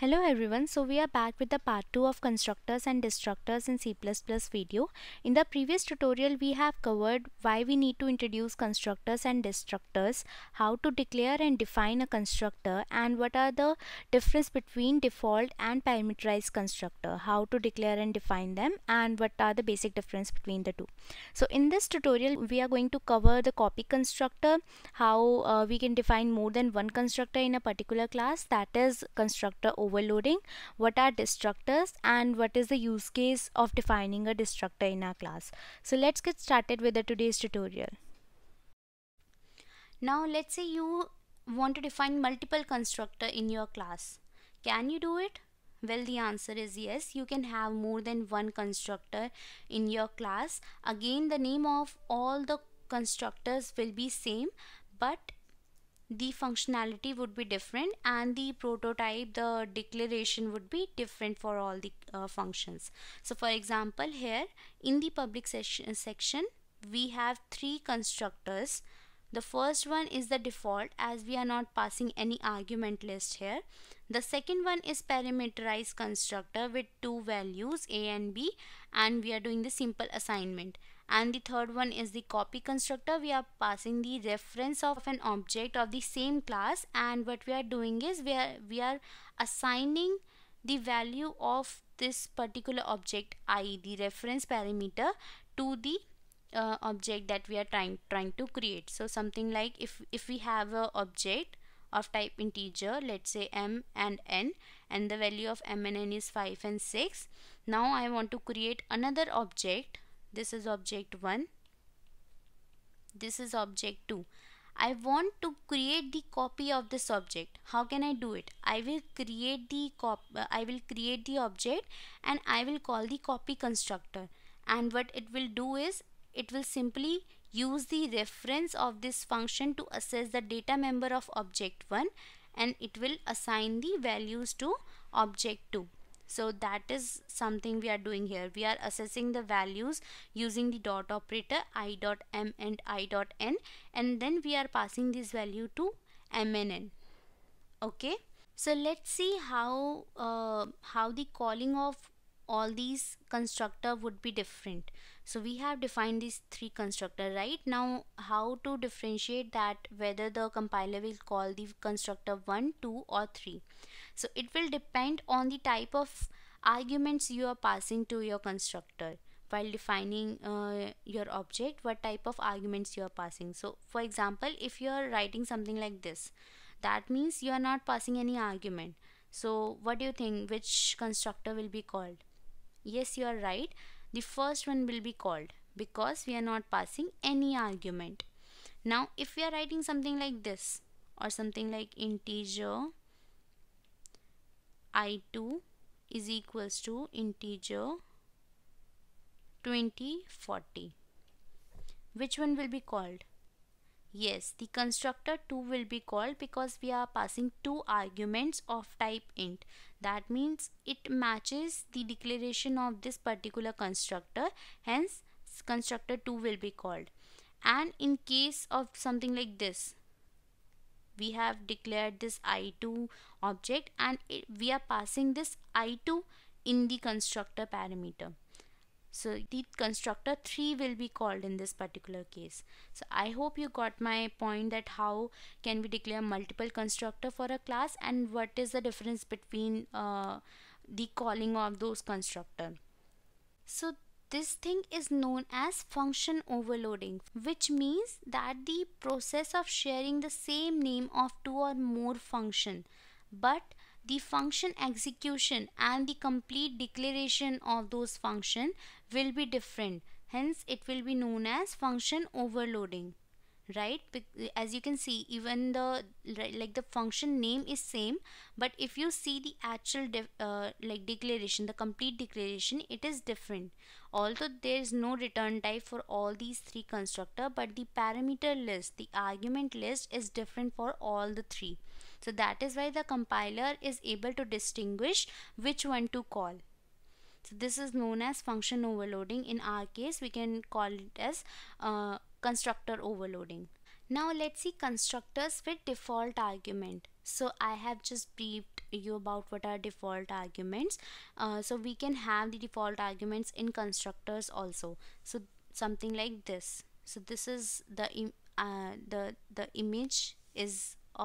Hello everyone, so we are back with the part 2 of constructors and destructors in C++ video. In the previous tutorial we have covered why we need to introduce constructors and destructors, how to declare and define a constructor and what are the difference between default and parameterized constructor, how to declare and define them and what are the basic difference between the two. So in this tutorial we are going to cover the copy constructor, how uh, we can define more than one constructor in a particular class that is constructor overloading, what are destructors and what is the use case of defining a destructor in our class. So let's get started with the today's tutorial. Now let's say you want to define multiple constructor in your class. Can you do it? Well, the answer is yes. You can have more than one constructor in your class. Again, the name of all the constructors will be same, but the functionality would be different and the prototype the declaration would be different for all the uh, functions so for example here in the public uh, section we have three constructors the first one is the default as we are not passing any argument list here the second one is parameterized constructor with two values a and b and we are doing the simple assignment and the third one is the copy constructor we are passing the reference of an object of the same class and what we are doing is we are we are assigning the value of this particular object i the reference parameter to the uh, object that we are trying trying to create so something like if if we have a object of type integer let's say m and n and the value of m and n is 5 and 6 now i want to create another object this is object 1. This is object 2. I want to create the copy of this object. How can I do it? I will create the cop I will create the object and I will call the copy constructor. And what it will do is it will simply use the reference of this function to access the data member of object 1 and it will assign the values to object 2 so that is something we are doing here we are assessing the values using the dot operator i dot m and i dot n and then we are passing this value to mnn. okay so let's see how uh, how the calling of all these constructor would be different so we have defined these three constructor right now how to differentiate that whether the compiler will call the constructor 1 2 or 3 so it will depend on the type of arguments you are passing to your constructor while defining uh, your object what type of arguments you are passing so for example if you are writing something like this that means you are not passing any argument so what do you think which constructor will be called yes you are right the first one will be called because we are not passing any argument now if we are writing something like this or something like integer i2 is equals to integer 2040 which one will be called yes the constructor 2 will be called because we are passing two arguments of type int that means it matches the declaration of this particular constructor hence constructor 2 will be called and in case of something like this we have declared this i2 object and it, we are passing this i2 in the constructor parameter so the constructor 3 will be called in this particular case so i hope you got my point that how can we declare multiple constructor for a class and what is the difference between uh, the calling of those constructor so this thing is known as function overloading, which means that the process of sharing the same name of two or more function, but the function execution and the complete declaration of those function will be different. Hence, it will be known as function overloading right as you can see even the like the function name is same but if you see the actual uh, like declaration the complete declaration it is different although there is no return type for all these three constructor but the parameter list the argument list is different for all the three so that is why the compiler is able to distinguish which one to call so this is known as function overloading in our case we can call it as uh, constructor overloading. Now let's see constructors with default argument. So I have just briefed you about what are default arguments. Uh, so we can have the default arguments in constructors also. So something like this. So this is the uh, the the image is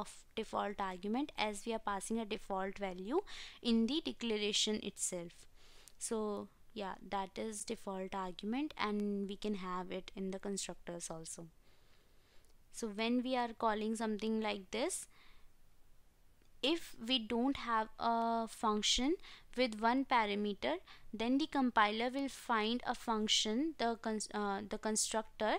of default argument as we are passing a default value in the declaration itself. So yeah that is default argument and we can have it in the constructors also so when we are calling something like this if we don't have a function with one parameter then the compiler will find a function the, cons uh, the constructor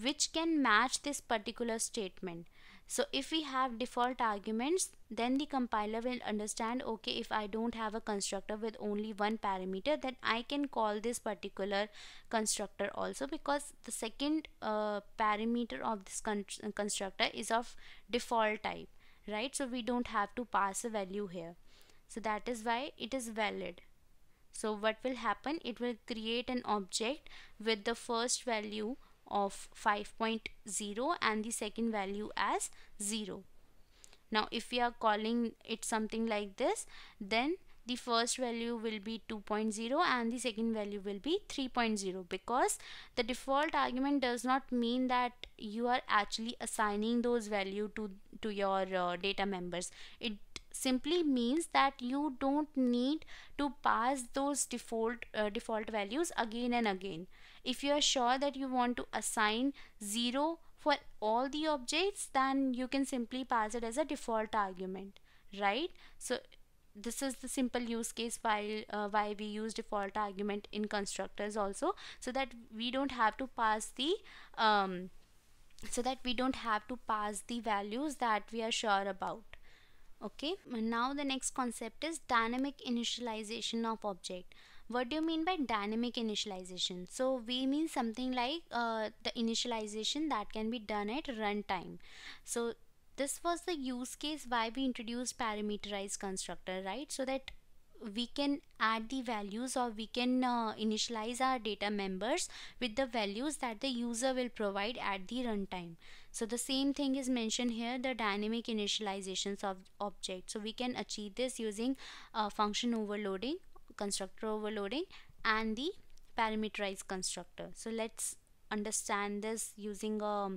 which can match this particular statement so if we have default arguments, then the compiler will understand, okay, if I don't have a constructor with only one parameter, then I can call this particular constructor also because the second uh, parameter of this con constructor is of default type, right? So we don't have to pass a value here. So that is why it is valid. So what will happen? It will create an object with the first value of 5.0 and the second value as 0. Now if we are calling it something like this then the first value will be 2.0 and the second value will be 3.0 because the default argument does not mean that you are actually assigning those value to to your uh, data members it simply means that you don't need to pass those default uh, default values again and again if you are sure that you want to assign 0 for all the objects, then you can simply pass it as a default argument, right? So this is the simple use case while uh, why we use default argument in constructors also so that we don't have to pass the um, so that we don't have to pass the values that we are sure about okay now the next concept is dynamic initialization of object what do you mean by dynamic initialization so we mean something like uh, the initialization that can be done at runtime so this was the use case why we introduced parameterized constructor right so that we can add the values or we can uh, initialize our data members with the values that the user will provide at the runtime so the same thing is mentioned here the dynamic initializations of object so we can achieve this using uh, function overloading constructor overloading and the parameterized constructor. So let's understand this using a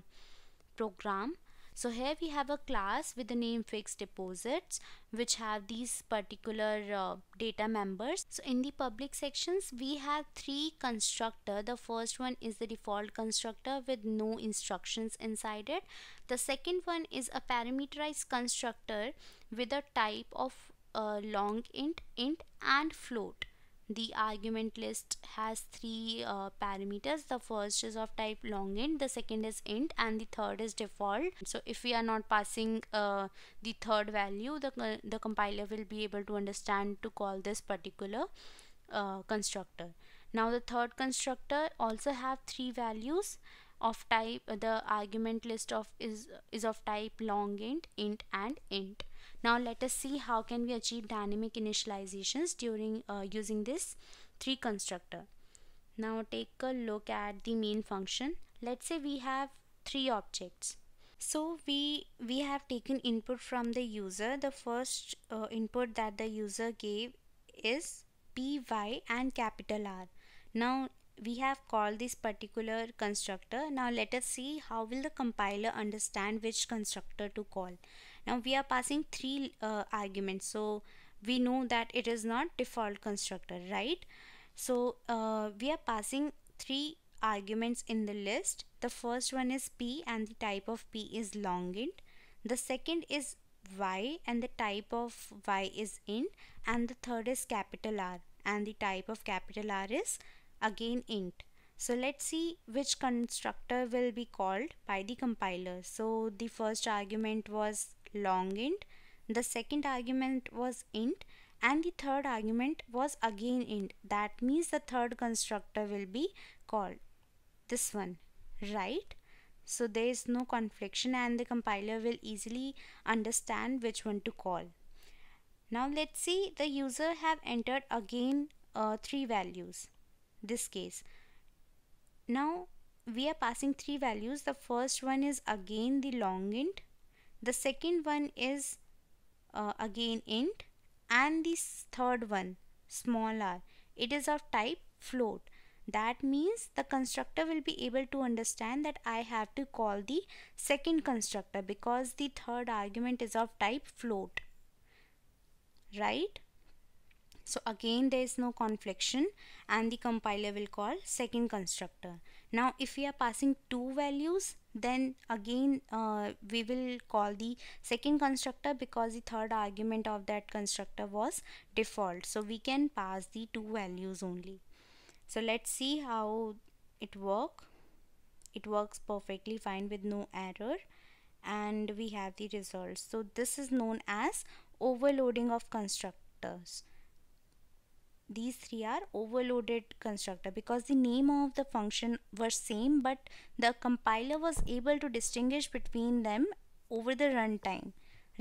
program. So here we have a class with the name fixed deposits which have these particular uh, data members. So in the public sections we have three constructor. The first one is the default constructor with no instructions inside it. The second one is a parameterized constructor with a type of a long int, int and float. The argument list has three uh, parameters. The first is of type long int, the second is int and the third is default. So if we are not passing uh, the third value, the, uh, the compiler will be able to understand to call this particular uh, constructor. Now the third constructor also have three values of type the argument list of is is of type long int int and int now let us see how can we achieve dynamic initializations during uh, using this three constructor. Now take a look at the main function. Let's say we have three objects. So we we have taken input from the user. The first uh, input that the user gave is py and capital R. Now we have called this particular constructor. Now let us see how will the compiler understand which constructor to call now we are passing three uh, arguments so we know that it is not default constructor right so uh, we are passing three arguments in the list the first one is p and the type of p is long int the second is y and the type of y is int and the third is capital r and the type of capital r is again int so let's see which constructor will be called by the compiler so the first argument was long int the second argument was int and the third argument was again int that means the third constructor will be called this one right so there is no confliction and the compiler will easily understand which one to call now let's see the user have entered again uh, three values this case now we are passing three values the first one is again the long int the second one is uh, again int and the third one small r it is of type float that means the constructor will be able to understand that I have to call the second constructor because the third argument is of type float right so again there is no confliction and the compiler will call second constructor now if we are passing two values then again uh, we will call the second constructor because the third argument of that constructor was default so we can pass the two values only so let's see how it work it works perfectly fine with no error and we have the results so this is known as overloading of constructors these three are overloaded constructor because the name of the function were same but the compiler was able to distinguish between them over the runtime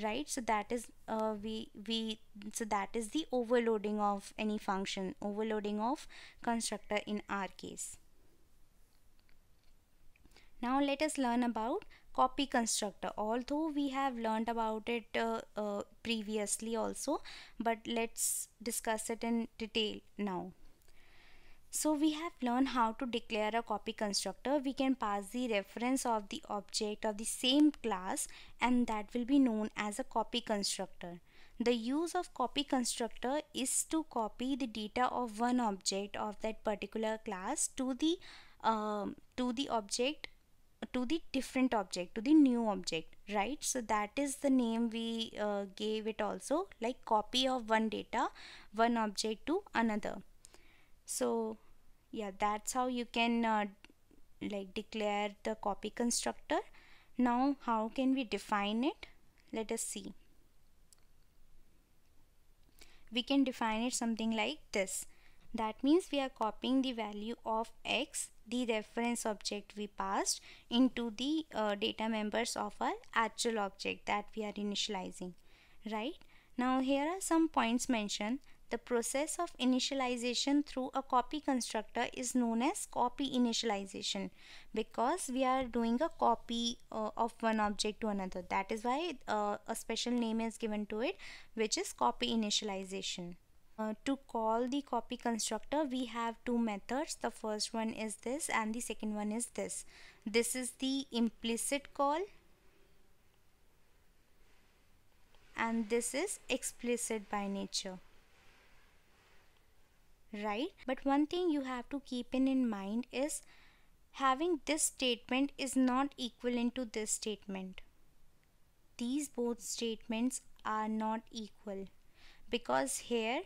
right so that is uh, we we so that is the overloading of any function overloading of constructor in our case now let us learn about copy constructor although we have learned about it uh, uh, previously also but let's discuss it in detail now so we have learned how to declare a copy constructor we can pass the reference of the object of the same class and that will be known as a copy constructor the use of copy constructor is to copy the data of one object of that particular class to the uh, to the object to the different object to the new object right so that is the name we uh, gave it also like copy of one data one object to another so yeah that's how you can uh, like declare the copy constructor now how can we define it let us see we can define it something like this that means we are copying the value of x, the reference object we passed, into the uh, data members of our actual object that we are initializing, right? Now here are some points mentioned. The process of initialization through a copy constructor is known as copy initialization because we are doing a copy uh, of one object to another. That is why uh, a special name is given to it which is copy initialization. Uh, to call the copy constructor we have two methods the first one is this and the second one is this this is the implicit call and this is explicit by nature right but one thing you have to keep in, in mind is having this statement is not equivalent to this statement these both statements are not equal because here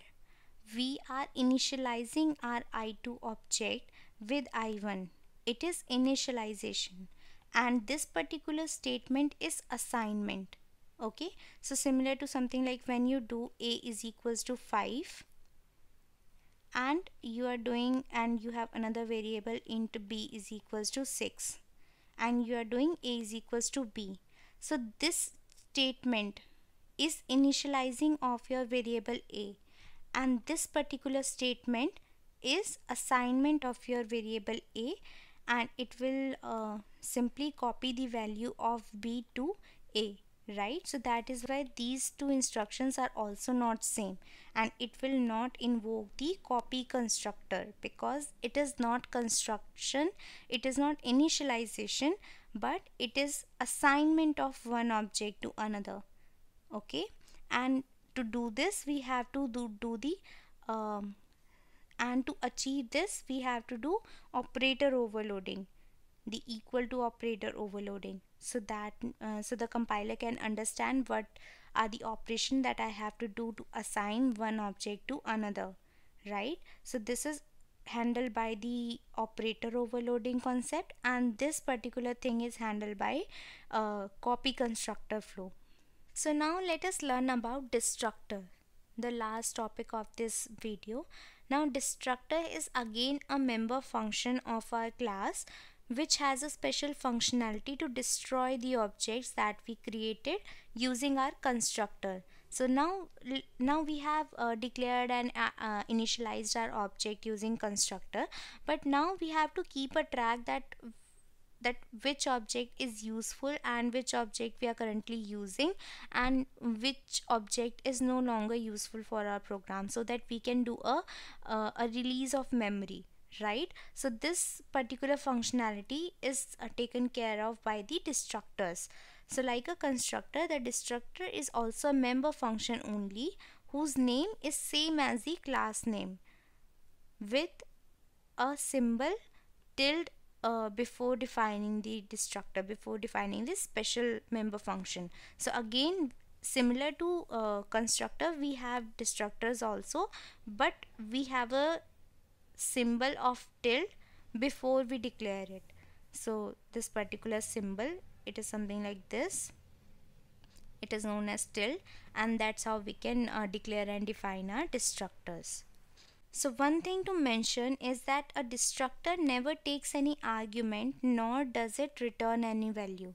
we are initializing our i2 object with i1 it is initialization and this particular statement is assignment okay so similar to something like when you do a is equals to 5 and you are doing and you have another variable int b is equals to 6 and you are doing a is equals to b so this statement is initializing of your variable a and this particular statement is assignment of your variable a and it will uh, simply copy the value of b to a right so that is why these two instructions are also not same and it will not invoke the copy constructor because it is not construction it is not initialization but it is assignment of one object to another okay and to do this we have to do, do the um, and to achieve this we have to do operator overloading the equal to operator overloading so that uh, so the compiler can understand what are the operation that I have to do to assign one object to another right so this is handled by the operator overloading concept and this particular thing is handled by uh, copy constructor flow so now let us learn about destructor, the last topic of this video. Now destructor is again a member function of our class which has a special functionality to destroy the objects that we created using our constructor. So now, now we have uh, declared and uh, uh, initialized our object using constructor but now we have to keep a track that that which object is useful and which object we are currently using and which object is no longer useful for our program so that we can do a, uh, a release of memory right so this particular functionality is uh, taken care of by the destructors so like a constructor the destructor is also a member function only whose name is same as the class name with a symbol tilde uh, before defining the destructor before defining the special member function so again similar to uh, constructor we have destructors also but we have a symbol of tilde before we declare it so this particular symbol it is something like this it is known as tilde and that's how we can uh, declare and define our destructors so one thing to mention is that a destructor never takes any argument nor does it return any value.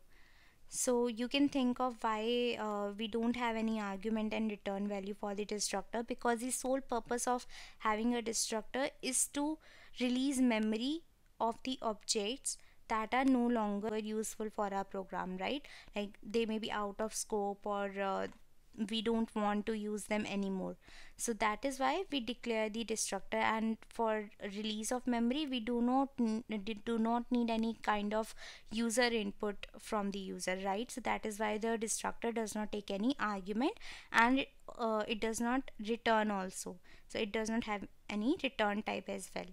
So you can think of why uh, we don't have any argument and return value for the destructor because the sole purpose of having a destructor is to release memory of the objects that are no longer useful for our program right like they may be out of scope or uh, we don't want to use them anymore so that is why we declare the destructor and for release of memory we do not do not need any kind of user input from the user right so that is why the destructor does not take any argument and uh, it does not return also so it does not have any return type as well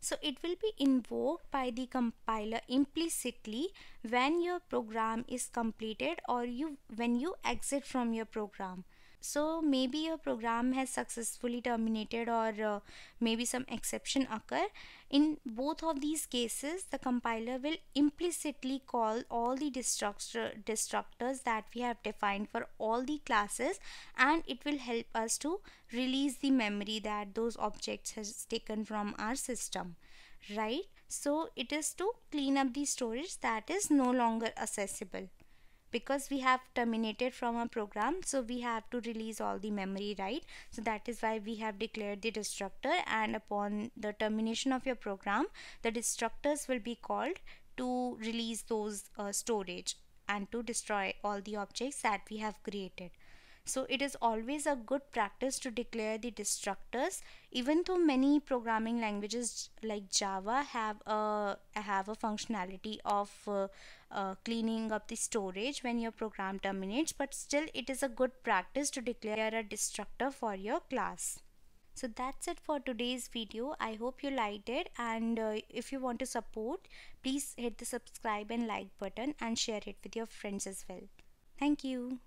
so it will be invoked by the compiler implicitly when your program is completed or you when you exit from your program so maybe your program has successfully terminated or uh, maybe some exception occur in both of these cases the compiler will implicitly call all the destructor destructors that we have defined for all the classes and it will help us to release the memory that those objects has taken from our system right so it is to clean up the storage that is no longer accessible because we have terminated from our program so we have to release all the memory right so that is why we have declared the destructor and upon the termination of your program the destructors will be called to release those uh, storage and to destroy all the objects that we have created so it is always a good practice to declare the destructors even though many programming languages like Java have a have a functionality of uh, uh, cleaning up the storage when your program terminates but still it is a good practice to declare a destructor for your class. So that's it for today's video. I hope you liked it and uh, if you want to support, please hit the subscribe and like button and share it with your friends as well. Thank you.